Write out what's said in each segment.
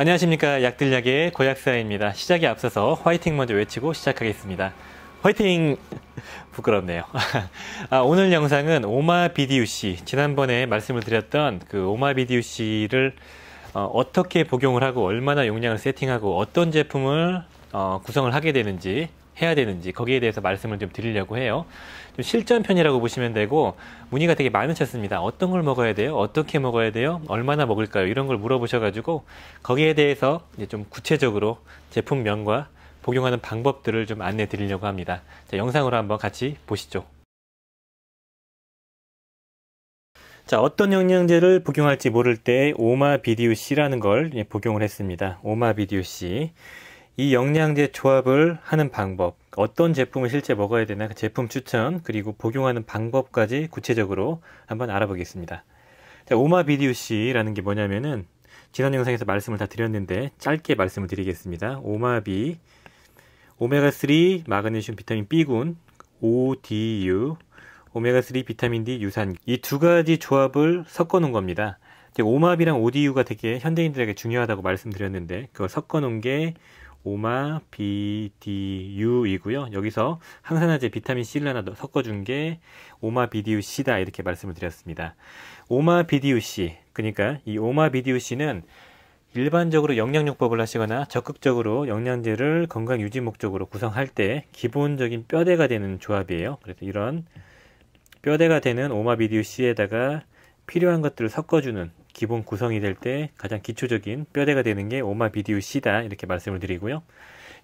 안녕하십니까 약들약의 고약사입니다. 시작에 앞서서 화이팅 먼저 외치고 시작하겠습니다. 화이팅! 부끄럽네요. 아, 오늘 영상은 오마 비디우 씨 지난번에 말씀을 드렸던 그 오마 비디우 씨를 어, 떻게 복용을 하고 얼마나 용량을 세팅하고 어떤 제품을 어, 구성을 하게 되는지 해야 되는지 거기에 대해서 말씀을 좀 드리려고 해요. 좀 실전 편이라고 보시면 되고 문의가 되게 많으셨습니다. 어떤 걸 먹어야 돼요? 어떻게 먹어야 돼요? 얼마나 먹을까요? 이런 걸 물어보셔가지고 거기에 대해서 이제 좀 구체적으로 제품명과 복용하는 방법들을 좀 안내 드리려고 합니다. 자, 영상으로 한번 같이 보시죠. 자, 어떤 영양제를 복용할지 모를 때 오마비디우씨라는 걸 복용을 했습니다. 오마비디우씨. 이 영양제 조합을 하는 방법, 어떤 제품을 실제 먹어야 되나 그 제품 추천, 그리고 복용하는 방법까지 구체적으로 한번 알아보겠습니다. 자, 오마비디우씨라는 게 뭐냐면은 지난 영상에서 말씀을 다 드렸는데 짧게 말씀을 드리겠습니다. 오마비, 오메가3, 마그네슘, 비타민 B군, ODU, 오메가3, 비타민 D, 유산 이 두 가지 조합을 섞어 놓은 겁니다. 오마비랑 ODU가 되게 현대인들에게 중요하다고 말씀드렸는데 그걸 섞어 놓은 게 오마 비디유이고요 여기서 항산화제 비타민 C를 하나 더 섞어준 게 오마 비디 U, C다 이렇게 말씀을 드렸습니다. 오마 비디 U, C 그러니까 이 오마 비디 U, C는 일반적으로 영양요법을 하시거나 적극적으로 영양제를 건강 유지 목적으로 구성할 때 기본적인 뼈대가 되는 조합이에요. 그래서 이런 뼈대가 되는 오마 비디 U, C에다가 필요한 것들을 섞어주는 기본 구성이 될 때 가장 기초적인 뼈대가 되는 게 오마비디우 C다 이렇게 말씀을 드리고요.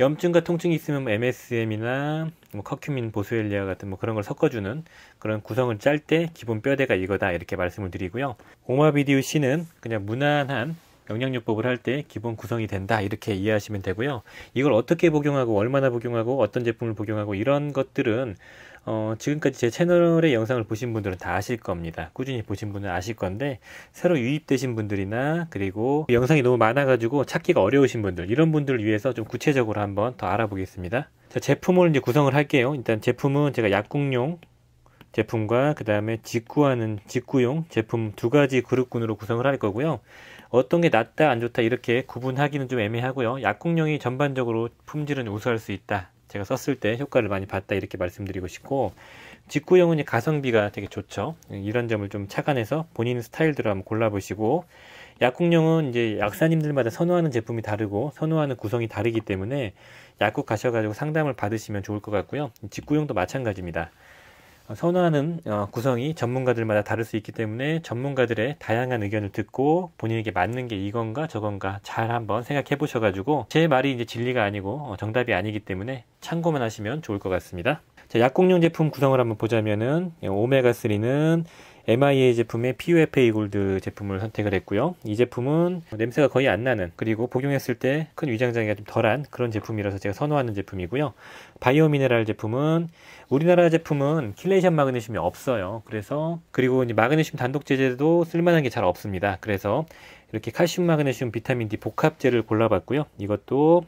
염증과 통증이 있으면 MSM이나 뭐 커큐민 보스웰리아 같은 뭐 그런 걸 섞어주는 그런 구성을 짤 때 기본 뼈대가 이거다 이렇게 말씀을 드리고요. 오마비디우 C는 그냥 무난한 영양요법을 할 때 기본 구성이 된다 이렇게 이해하시면 되고요. 이걸 어떻게 복용하고 얼마나 복용하고 어떤 제품을 복용하고 이런 것들은 어, 지금까지 제 채널의 영상을 보신 분들은 다 아실 겁니다. 꾸준히 보신 분은 아실 건데 새로 유입되신 분들이나 그리고 영상이 너무 많아가지고 찾기가 어려우신 분들 이런 분들을 위해서 좀 구체적으로 한번 더 알아보겠습니다. 자, 제품을 이제 구성을 할게요. 일단 제품은 제가 약국용 제품과 그 다음에 직구하는 직구용 제품 두 가지 그룹군으로 구성을 할 거고요. 어떤 게 낫다 안 좋다 이렇게 구분하기는 좀 애매하고요. 약국용이 전반적으로 품질은 우수할 수 있다. 제가 썼을 때 효과를 많이 봤다 이렇게 말씀드리고 싶고 직구형은 가성비가 되게 좋죠. 이런 점을 좀 착안해서 본인 스타일대로 한번 골라보시고 약국용은 이제 약사님들마다 선호하는 제품이 다르고 선호하는 구성이 다르기 때문에 약국 가셔가지고 상담을 받으시면 좋을 것 같고요. 직구용도 마찬가지입니다. 선호하는 어, 구성이 전문가들마다 다를 수 있기 때문에 전문가들의 다양한 의견을 듣고 본인에게 맞는 게 이건가 저건가 잘 한번 생각해 보셔가지고 제 말이 이제 진리가 아니고 어, 정답이 아니기 때문에 참고만 하시면 좋을 것 같습니다. 자, 약국용 제품 구성을 한번 보자면은 예, 오메가3는 MIA 제품의 PUFA 골드 제품을 선택을 했고요. 이 제품은 냄새가 거의 안 나는 그리고 복용했을 때 큰 위장장애가 좀 덜한 그런 제품이라서 제가 선호하는 제품이고요. 바이오 미네랄 제품은 우리나라 제품은 킬레이션 마그네슘이 없어요. 그래서 그리고 마그네슘 단독 제제도 쓸만한 게 잘 없습니다. 그래서 이렇게 칼슘 마그네슘 비타민 D 복합제를 골라봤고요. 이것도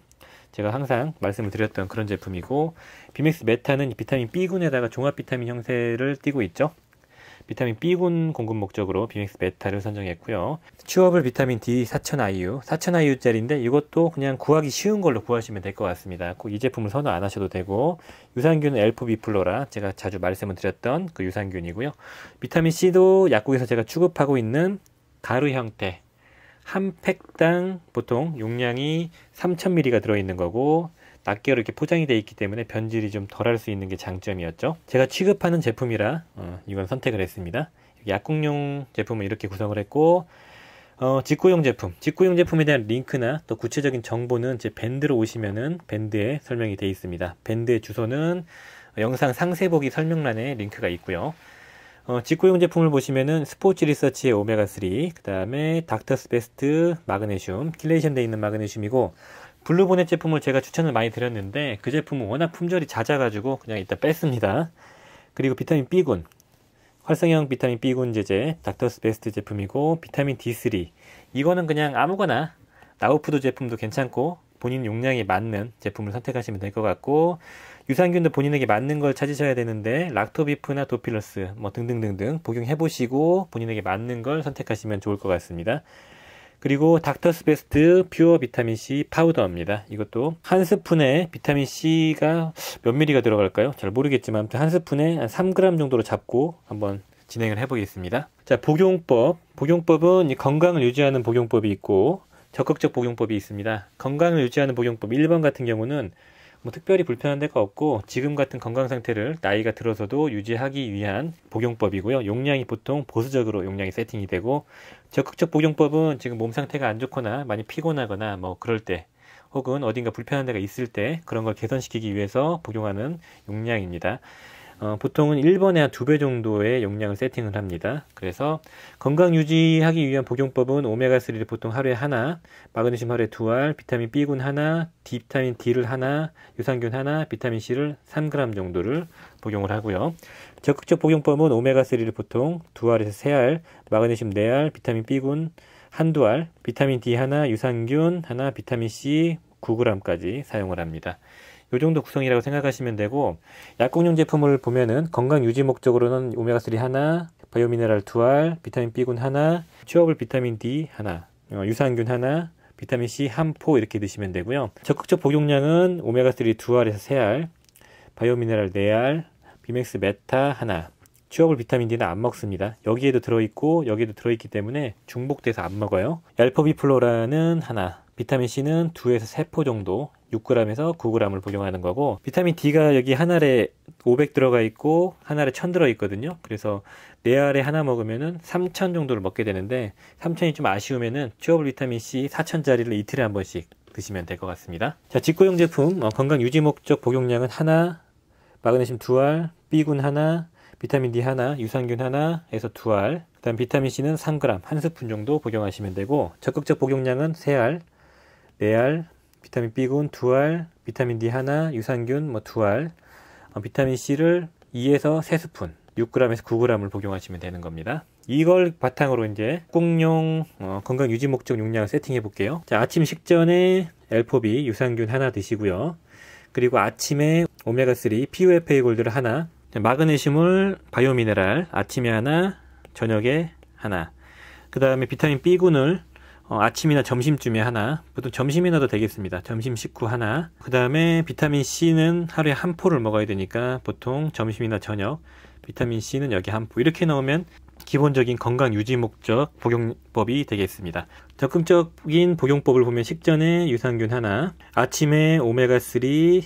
제가 항상 말씀을 드렸던 그런 제품이고 비맥스 메타는 비타민 B군에다가 종합 비타민 형태를 띄고 있죠. 비타민 B군 공급 목적으로 비맥스 메타를 선정했고요. 추업을 비타민 D 4000IU, 4000IU짜리인데 이것도 그냥 구하기 쉬운 걸로 구하시면 될 것 같습니다. 꼭 이 제품을 선호 안 하셔도 되고 유산균은 엘프비플로라 제가 자주 말씀을 드렸던 그 유산균이고요. 비타민 C도 약국에서 제가 취급하고 있는 가루 형태 한 팩당 보통 용량이 3000ml가 들어있는 거고 낱개로 이렇게 포장이 되어 있기 때문에 변질이 좀 덜할 수 있는 게 장점이었죠. 제가 취급하는 제품이라 어, 이건 선택을 했습니다. 약국용 제품은 이렇게 구성을 했고 어, 직구용 제품, 직구용 제품에 대한 링크나 또 구체적인 정보는 제 밴드로 오시면은 밴드에 설명이 되어 있습니다. 밴드의 주소는 영상 상세 보기 설명란에 링크가 있고요. 어, 직구용 제품을 보시면은 스포츠 리서치의 오메가3, 그 다음에 닥터스 베스트 마그네슘, 킬레이션 되어 있는 마그네슘이고 블루보넷 제품을 제가 추천을 많이 드렸는데 그 제품은 워낙 품절이 잦아가지고 그냥 일단 뺐습니다. 그리고 비타민 B군, 활성형 비타민 B군 제제, 닥터스 베스트 제품이고 비타민 D3 이거는 그냥 아무거나 나우프도 제품도 괜찮고 본인 용량에 맞는 제품을 선택하시면 될 것 같고 유산균도 본인에게 맞는 걸 찾으셔야 되는데 락토비프나 도필러스 뭐 등등등등 복용해 보시고 본인에게 맞는 걸 선택하시면 좋을 것 같습니다. 그리고 닥터스베스트 퓨어 비타민C 파우더입니다. 이것도 한 스푼에 비타민C가 몇 밀리가 들어갈까요? 잘 모르겠지만 한 스푼에 한 3g 정도로 잡고 한번 진행을 해보겠습니다. 자, 복용법. 복용법은 건강을 유지하는 복용법이 있고 적극적 복용법이 있습니다. 건강을 유지하는 복용법 1번 같은 경우는 뭐 특별히 불편한 데가 없고 지금 같은 건강 상태를 나이가 들어서도 유지하기 위한 복용법이고요. 용량이 보통 보수적으로 용량이 세팅이 되고 적극적 복용법은 지금 몸 상태가 안 좋거나 많이 피곤하거나 뭐 그럴 때 혹은 어딘가 불편한 데가 있을 때 그런 걸 개선시키기 위해서 복용하는 용량입니다. 어, 보통은 1번에 한 2배 정도의 용량을 세팅을 합니다. 그래서 건강 유지하기 위한 복용법은 오메가3를 보통 하루에 하나, 마그네슘 하루에 두 알, 비타민 B군 하나, D, 비타민 D를 하나, 유산균 하나, 비타민 C를 3g 정도를 복용을 하고요. 적극적 복용법은 오메가3를 보통 두 알에서 세 알, 마그네슘 네 알, 비타민 B군 한두 알, 비타민 D 하나, 유산균 하나, 비타민 C 9g까지 사용을 합니다. 요 정도 구성이라고 생각하시면 되고 약국용 제품을 보면은 건강 유지 목적으로는 오메가3 하나, 바이오미네랄 두 알, 비타민 B군 하나, 취업을 비타민 D 하나, 어, 유산균 하나, 비타민 C 한 포 이렇게 드시면 되고요. 적극적 복용량은 오메가3 두 알에서 세 알, 바이오미네랄 네 알, 비맥스 메타 하나, 취업을 비타민 D는 안 먹습니다. 여기에도 들어있고 여기에도 들어있기 때문에 중복돼서 안 먹어요. 얄퍼비플로라는 하나, 비타민 C는 두에서 세 포 정도 6g에서 9g을 복용하는 거고 비타민 D가 여기 한 알에 500 들어가 있고 한 알에 1000 들어 있거든요. 그래서 네 알에 하나 먹으면은 3000 정도를 먹게 되는데 3000이 좀 아쉬우면은 취업블 비타민 C 4000짜리를 이틀에 한 번씩 드시면 될 것 같습니다. 자, 직구용 제품 어, 건강 유지 목적 복용량은 하나, 마그네슘 두 알, B군 하나, 비타민 D 하나, 유산균 하나에서 두 알, 그다음 비타민 C는 3g 한 스푼 정도 복용하시면 되고 적극적 복용량은 3 알, 4 알, 비타민 B군 두알 비타민 D 하나, 유산균 뭐 두알 어, 비타민 C를 2에서 3스푼, 6g에서 9g을 복용하시면 되는 겁니다. 이걸 바탕으로 이제 꿍용 어, 건강 유지 목적 용량을 세팅해 볼게요. 자, 아침 식전에 엘포비 유산균 하나 드시고요. 그리고 아침에 오메가3 PUFA 골드를 하나, 마그네슘을 바이오미네랄 아침에 하나, 저녁에 하나. 그 다음에 비타민 B군을 어, 아침이나 점심쯤에 하나 보통 점심이 나도 되겠습니다 점심 식후 하나 그 다음에 비타민C는 하루에 한 포를 먹어야 되니까 보통 점심이나 저녁 비타민C는 여기 한포 이렇게 넣으면 기본적인 건강 유지 목적 복용법이 되겠습니다. 적극적인 복용법을 보면 식전에 유산균 하나, 아침에 오메가3,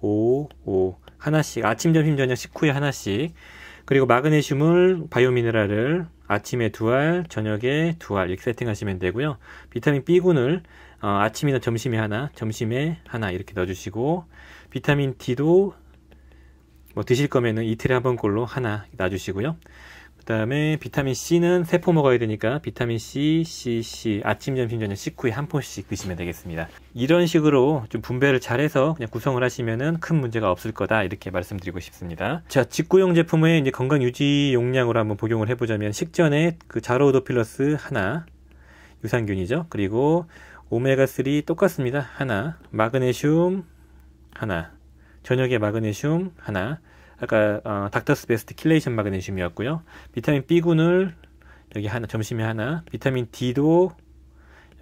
5, 5 하나씩, 아침, 점심, 저녁 식후에 하나씩, 그리고 마그네슘을 바이오미네랄을 아침에 두 알, 저녁에 두알 이렇게 세팅하시면 되고요. 비타민 B군을 어, 아침이나 점심에 하나, 점심에 하나 이렇게 넣어주시고 비타민 D도 뭐 드실 거면은 이틀에 한 번꼴로 하나 놔주시고요. 그다음에 비타민 C는 세포 먹어야 되니까 비타민 C, C, C 아침, 점심, 저녁 식후에 한 포씩 드시면 되겠습니다. 이런 식으로 좀 분배를 잘해서 그냥 구성을 하시면은 큰 문제가 없을 거다 이렇게 말씀드리고 싶습니다. 자, 직구용 제품의 이제 건강 유지 용량으로 한번 복용을 해보자면 식전에 그 자로우도필러스 하나 유산균이죠. 그리고 오메가3 똑같습니다. 하나 마그네슘 하나 저녁에 마그네슘 하나 아까 어, 닥터스베스트 킬레이션 마그네슘이었고요. 비타민 B군을 여기 하나 점심에 하나, 비타민 D도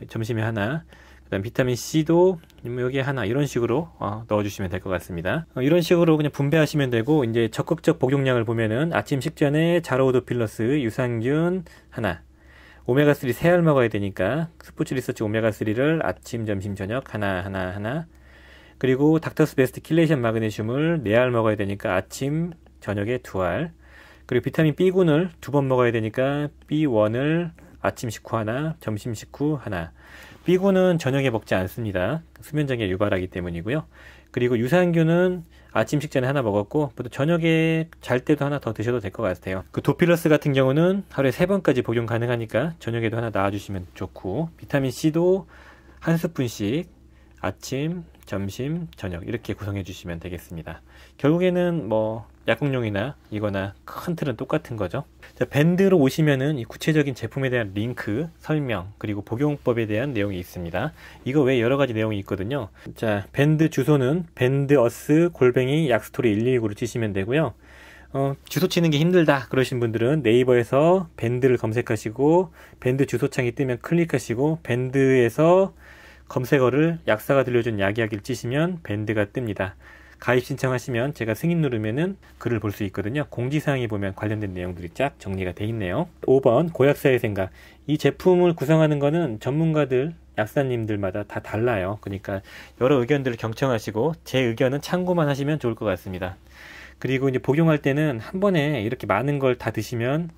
점심에 하나, 그다음 비타민 C도 뭐 여기에 하나 이런 식으로 어, 넣어주시면 될 것 같습니다. 어, 이런 식으로 그냥 분배하시면 되고 이제 적극적 복용량을 보면은 아침 식전에 자로우도필러스 유산균 하나, 오메가3 세 알 먹어야 되니까 스포츠 리서치 오메가3를 아침, 점심, 저녁 하나 하나 하나 그리고 닥터스 베스트 킬레이션 마그네슘을 4알 먹어야 되니까 아침, 저녁에 2알. 그리고 비타민 B군을 두 번 먹어야 되니까 B1을 아침 식후 하나, 점심 식후 하나. B군은 저녁에 먹지 않습니다. 수면장애 유발하기 때문이고요. 그리고 유산균은 아침 식전에 하나 먹었고, 또 저녁에 잘 때도 하나 더 드셔도 될 것 같아요. 그 도필러스 같은 경우는 하루에 세 번까지 복용 가능하니까 저녁에도 하나 나와주시면 좋고, 비타민 C도 한 스푼씩 아침, 점심, 저녁 이렇게 구성해 주시면 되겠습니다. 결국에는 뭐 약국용이나 이거나 큰 틀은 똑같은 거죠. 자, 밴드로 오시면은 이 구체적인 제품에 대한 링크, 설명, 그리고 복용법에 대한 내용이 있습니다. 이거 외에 여러 가지 내용이 있거든요. 자, 밴드 주소는 밴드어스 골뱅이 약스토리 119로 치시면 되고요. 어, 주소 치는 게 힘들다 그러신 분들은 네이버에서 밴드를 검색하시고 밴드 주소창이 뜨면 클릭하시고 밴드에서 검색어를 약사가 들려준 약이야기를 치시면 밴드가 뜹니다. 가입 신청하시면 제가 승인 누르면은 글을 볼 수 있거든요. 공지사항에 보면 관련된 내용들이 쫙 정리가 돼 있네요. 5번 고약사의 생각. 이 제품을 구성하는 거는 전문가들 약사님들마다 다 달라요. 그러니까 여러 의견들을 경청하시고 제 의견은 참고만 하시면 좋을 것 같습니다. 그리고 이제 복용할 때는 한 번에 이렇게 많은 걸 다 드시면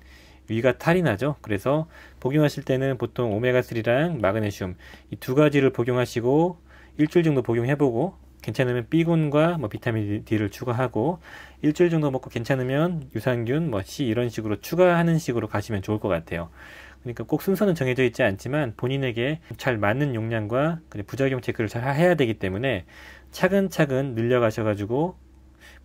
위가 탈이 나죠. 그래서 복용하실 때는 보통 오메가3랑 마그네슘 이 두 가지를 복용하시고 일주일 정도 복용해보고 괜찮으면 B군과 뭐 비타민 D를 추가하고 일주일 정도 먹고 괜찮으면 유산균, 뭐 C 이런 식으로 추가하는 식으로 가시면 좋을 것 같아요. 그러니까 꼭 순서는 정해져 있지 않지만 본인에게 잘 맞는 용량과 부작용 체크를 잘 해야 되기 때문에 차근차근 늘려가셔가지고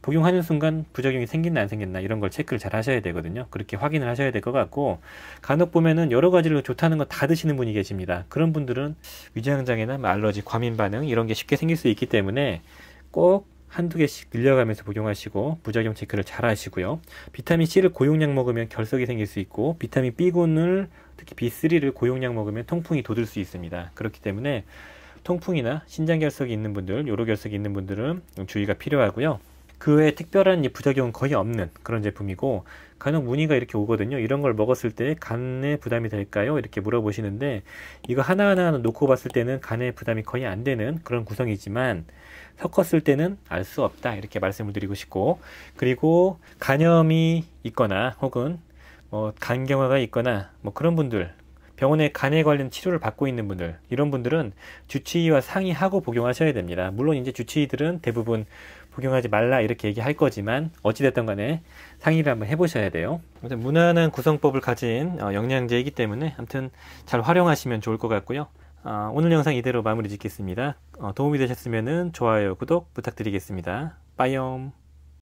복용하는 순간 부작용이 생긴나 안 생겼나 이런 걸 체크를 잘 하셔야 되거든요. 그렇게 확인을 하셔야 될 것 같고 간혹 보면은 여러 가지로 좋다는 거 다 드시는 분이 계십니다. 그런 분들은 위장 장애나 뭐 알러지, 과민 반응 이런 게 쉽게 생길 수 있기 때문에 꼭 한두 개씩 늘려가면서 복용하시고 부작용 체크를 잘 하시고요. 비타민 C를 고용량 먹으면 결석이 생길 수 있고 비타민 B군을 특히 B3를 고용량 먹으면 통풍이 돋을 수 있습니다. 그렇기 때문에 통풍이나 신장 결석이 있는 분들, 요로 결석이 있는 분들은 주의가 필요하고요. 그 외에 특별한 부작용은 거의 없는 그런 제품이고 간혹 문의가 이렇게 오거든요. 이런 걸 먹었을 때 간에 부담이 될까요? 이렇게 물어보시는데 이거 하나하나 놓고 봤을 때는 간에 부담이 거의 안 되는 그런 구성이지만 섞었을 때는 알 수 없다 이렇게 말씀을 드리고 싶고 그리고 간염이 있거나 혹은 뭐 간경화가 있거나 뭐 그런 분들 병원에 간에 관련 치료를 받고 있는 분들 이런 분들은 주치의와 상의하고 복용하셔야 됩니다. 물론 이제 주치의들은 대부분 복용하지 말라 이렇게 얘기할 거지만 어찌됐든 간에 상의를 한번 해보셔야 돼요. 아무튼 무난한 구성법을 가진 어, 영양제이기 때문에 아무튼 잘 활용하시면 좋을 것 같고요. 어, 오늘 영상 이대로 마무리 짓겠습니다. 어, 도움이 되셨으면 좋아요, 구독 부탁드리겠습니다. 빠이옴